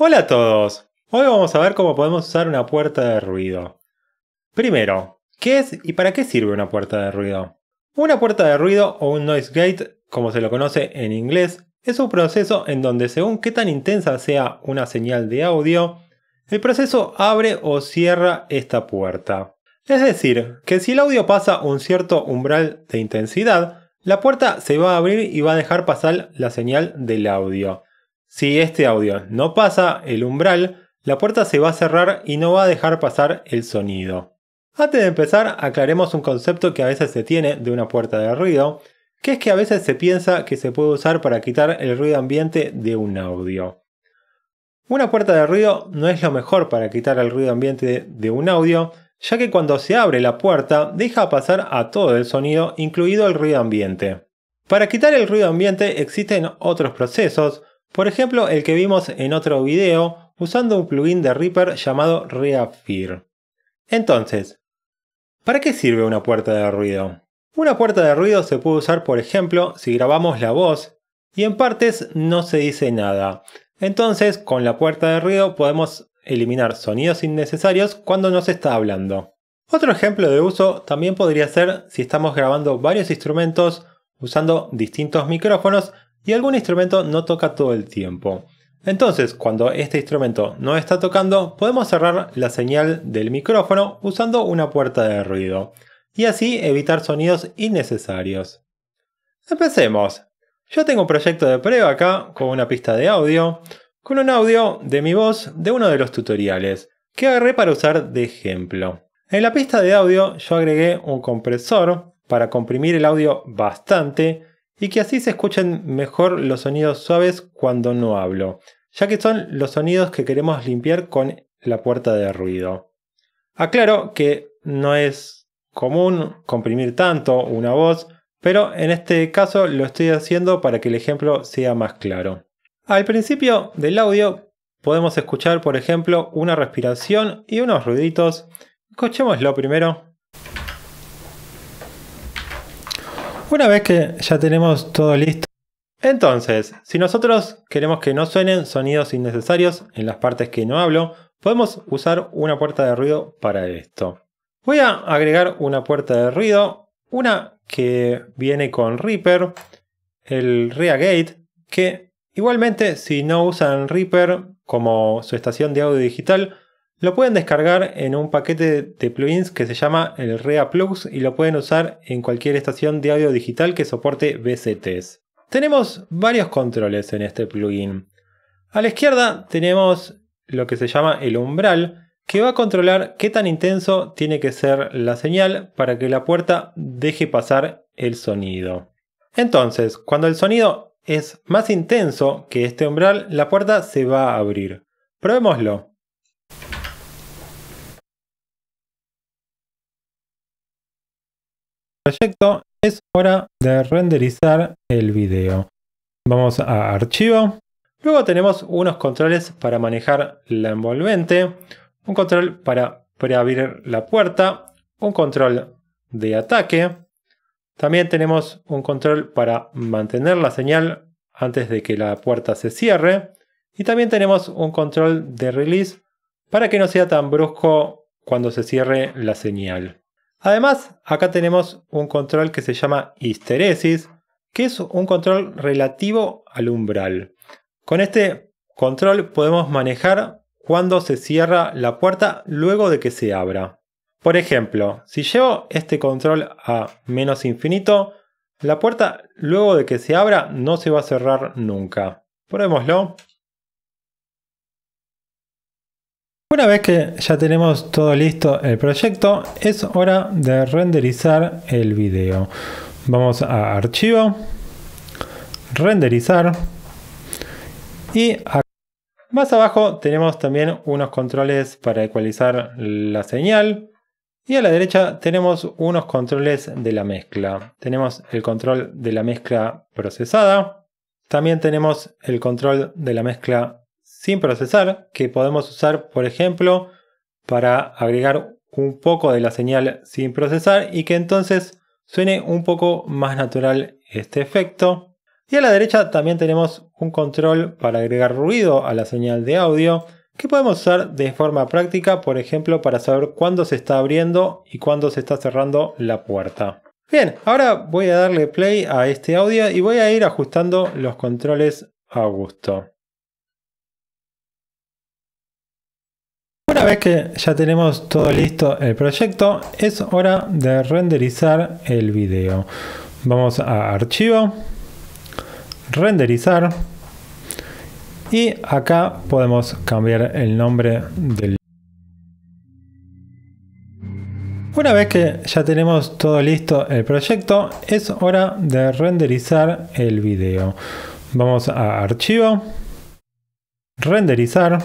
Hola a todos. Hoy vamos a ver cómo podemos usar una puerta de ruido. Primero, ¿qué es y para qué sirve una puerta de ruido? Una puerta de ruido o un noise gate, como se lo conoce en inglés, es un proceso en donde según qué tan intensa sea una señal de audio, el proceso abre o cierra esta puerta. Es decir, que si el audio pasa un cierto umbral de intensidad, la puerta se va a abrir y va a dejar pasar la señal del audio. Si este audio no pasa el umbral, la puerta se va a cerrar y no va a dejar pasar el sonido. Antes de empezar, aclaremos un concepto que a veces se tiene de una puerta de ruido, que es que a veces se piensa que se puede usar para quitar el ruido ambiente de un audio. Una puerta de ruido no es lo mejor para quitar el ruido ambiente de un audio, ya que cuando se abre la puerta deja pasar a todo el sonido, incluido el ruido ambiente. Para quitar el ruido ambiente existen otros procesos, por ejemplo, el que vimos en otro video usando un plugin de Reaper llamado Reafir. Entonces, ¿para qué sirve una puerta de ruido? Una puerta de ruido se puede usar, por ejemplo, si grabamos la voz y en partes no se dice nada. Entonces, con la puerta de ruido podemos eliminar sonidos innecesarios cuando no se está hablando. Otro ejemplo de uso también podría ser si estamos grabando varios instrumentos usando distintos micrófonos y algún instrumento no toca todo el tiempo. Entonces, cuando este instrumento no está tocando, podemos cerrar la señal del micrófono usando una puerta de ruido, y así evitar sonidos innecesarios. Empecemos. Yo tengo un proyecto de prueba acá con una pista de audio, con un audio de mi voz de uno de los tutoriales, que agarré para usar de ejemplo. En la pista de audio yo agregué un compresor para comprimir el audio bastante y que así se escuchen mejor los sonidos suaves cuando no hablo, ya que son los sonidos que queremos limpiar con la puerta de ruido. Aclaro que no es común comprimir tanto una voz, pero en este caso lo estoy haciendo para que el ejemplo sea más claro. Al principio del audio podemos escuchar, por ejemplo, una respiración y unos ruiditos. Escuchémoslo primero. Una vez que ya tenemos todo listo, entonces, si nosotros queremos que no suenen sonidos innecesarios en las partes que no hablo, podemos usar una puerta de ruido para esto. Voy a agregar una puerta de ruido, una que viene con Reaper, el ReaGate, que igualmente si no usan Reaper como su estación de audio digital, lo pueden descargar en un paquete de plugins que se llama el Rea y lo pueden usar en cualquier estación de audio digital que soporte VCTs. Tenemos varios controles en este plugin. A la izquierda tenemos lo que se llama el umbral, que va a controlar qué tan intenso tiene que ser la señal para que la puerta deje pasar el sonido. Entonces, cuando el sonido es más intenso que este umbral, la puerta se va a abrir. Probémoslo. proyecto, es hora de renderizar el video. Vamos a archivo. Luego tenemos unos controles para manejar la envolvente, un control para preabrir la puerta, un control de ataque. También tenemos un control para mantener la señal antes de que la puerta se cierre. Y también tenemos un control de release para que no sea tan brusco cuando se cierre la señal. Además, acá tenemos un control que se llama histeresis, que es un control relativo al umbral. Con este control podemos manejar cuando se cierra la puerta luego de que se abra. Por ejemplo, si llevo este control a menos infinito, la puerta luego de que se abra no se va a cerrar nunca. Probémoslo. Una vez que ya tenemos todo listo el proyecto, es hora de renderizar el video. Vamos a archivo, renderizar y más abajo tenemos también unos controles para ecualizar la señal y a la derecha tenemos unos controles de la mezcla. Tenemos el control de la mezcla procesada, también tenemos el control de la mezcla sin procesar que podemos usar, por ejemplo, para agregar un poco de la señal sin procesar y que entonces suene un poco más natural este efecto. Y a la derecha también tenemos un control para agregar ruido a la señal de audio que podemos usar de forma práctica, por ejemplo, para saber cuándo se está abriendo y cuándo se está cerrando la puerta. Bien, ahora voy a darle play a este audio y voy a ir ajustando los controles a gusto. Una vez que ya tenemos todo listo el proyecto, es hora de renderizar el video. Vamos a archivo, renderizar y acá podemos cambiar el nombre del Una vez que ya tenemos todo listo el proyecto, es hora de renderizar el video. Vamos a archivo, renderizar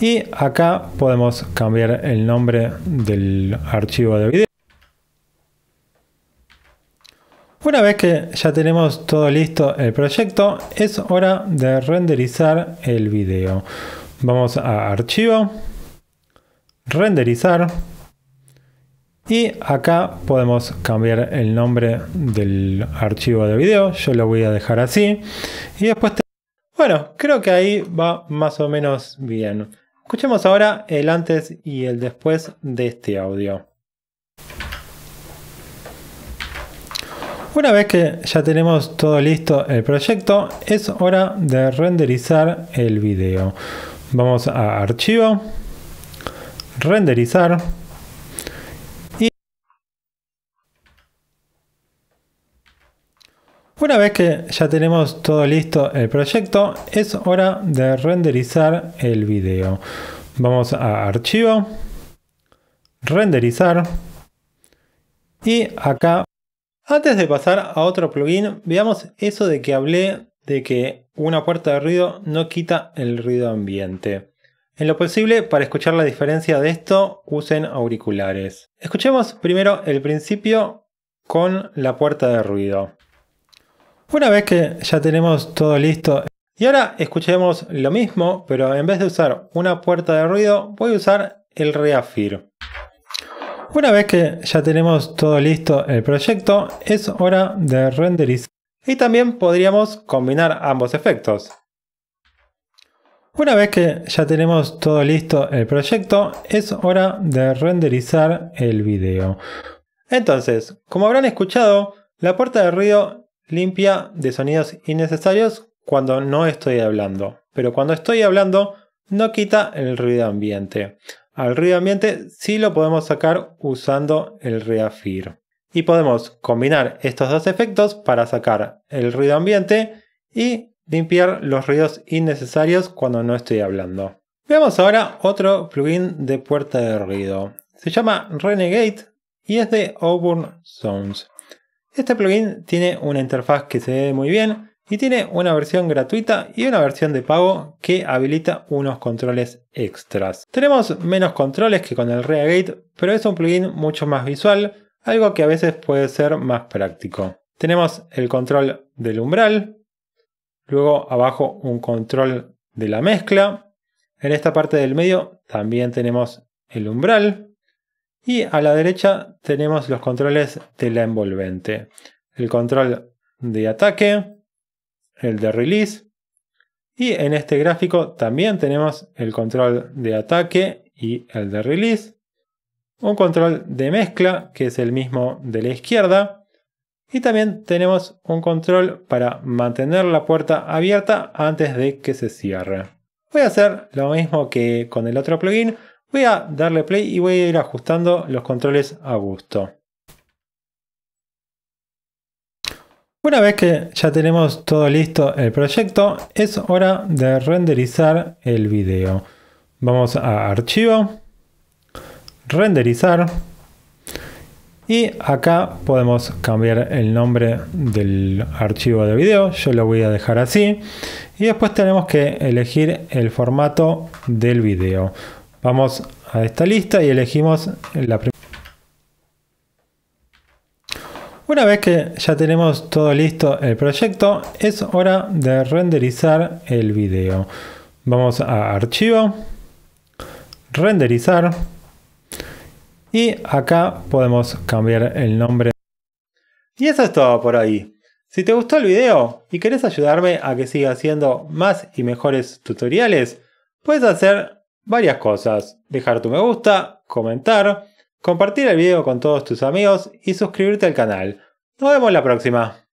y acá podemos cambiar el nombre del archivo de video. Una vez que ya tenemos todo listo el proyecto, es hora de renderizar el video. Vamos a archivo, renderizar y acá podemos cambiar el nombre del archivo de video. Yo lo voy a dejar así y después... Bueno, creo que ahí va más o menos bien. Escuchemos ahora el antes y el después de este audio. Una vez que ya tenemos todo listo el proyecto, es hora de renderizar el video. Vamos a archivo, renderizar, Una vez que ya tenemos todo listo el proyecto, es hora de renderizar el video. Vamos a archivo, renderizar y acá. Antes de pasar a otro plugin, veamos eso de que hablé de que una puerta de ruido no quita el ruido ambiente. En lo posible, para escuchar la diferencia de esto, usen auriculares. Escuchemos primero el principio con la puerta de ruido. Una vez que ya tenemos todo listo, y ahora escuchemos lo mismo, pero en vez de usar una puerta de ruido, voy a usar el reafir. Una vez que ya tenemos todo listo el proyecto, es hora de renderizar. Y también podríamos combinar ambos efectos. Una vez que ya tenemos todo listo el proyecto, es hora de renderizar el video. Entonces, como habrán escuchado, la puerta de ruido limpia de sonidos innecesarios cuando no estoy hablando. Pero cuando estoy hablando no quita el ruido ambiente. Al ruido ambiente sí lo podemos sacar usando el Reafir. Y podemos combinar estos dos efectos para sacar el ruido ambiente y limpiar los ruidos innecesarios cuando no estoy hablando. Veamos ahora otro plugin de puerta de ruido. Se llama Renegade y es de Auburn Sounds. Este plugin tiene una interfaz que se ve muy bien y tiene una versión gratuita y una versión de pago que habilita unos controles extras. Tenemos menos controles que con el ReaGate, pero es un plugin mucho más visual, algo que a veces puede ser más práctico. Tenemos el control del umbral, luego abajo un control de la mezcla, en esta parte del medio también tenemos el umbral, y a la derecha tenemos los controles de la envolvente. El control de ataque, el de release. Y en este gráfico también tenemos el control de ataque y el de release. Un control de mezcla, que es el mismo de la izquierda. Y también tenemos un control para mantener la puerta abierta antes de que se cierre. Voy a hacer lo mismo que con el otro plugin, Voy a darle play y voy a ir ajustando los controles a gusto. Una vez que ya tenemos todo listo el proyecto, es hora de renderizar el video. Vamos a archivo, renderizar y acá podemos cambiar el nombre del archivo de video. Yo lo voy a dejar así y después tenemos que elegir el formato del video. Vamos a esta lista y elegimos la primera. Una vez que ya tenemos todo listo el proyecto, es hora de renderizar el video. Vamos a archivo, renderizar y acá podemos cambiar el nombre. Y eso es todo por ahí. Si te gustó el video y querés ayudarme a que siga haciendo más y mejores tutoriales, puedes hacer varias cosas. Dejar tu me gusta, comentar, compartir el video con todos tus amigos y suscribirte al canal. Nos vemos la próxima.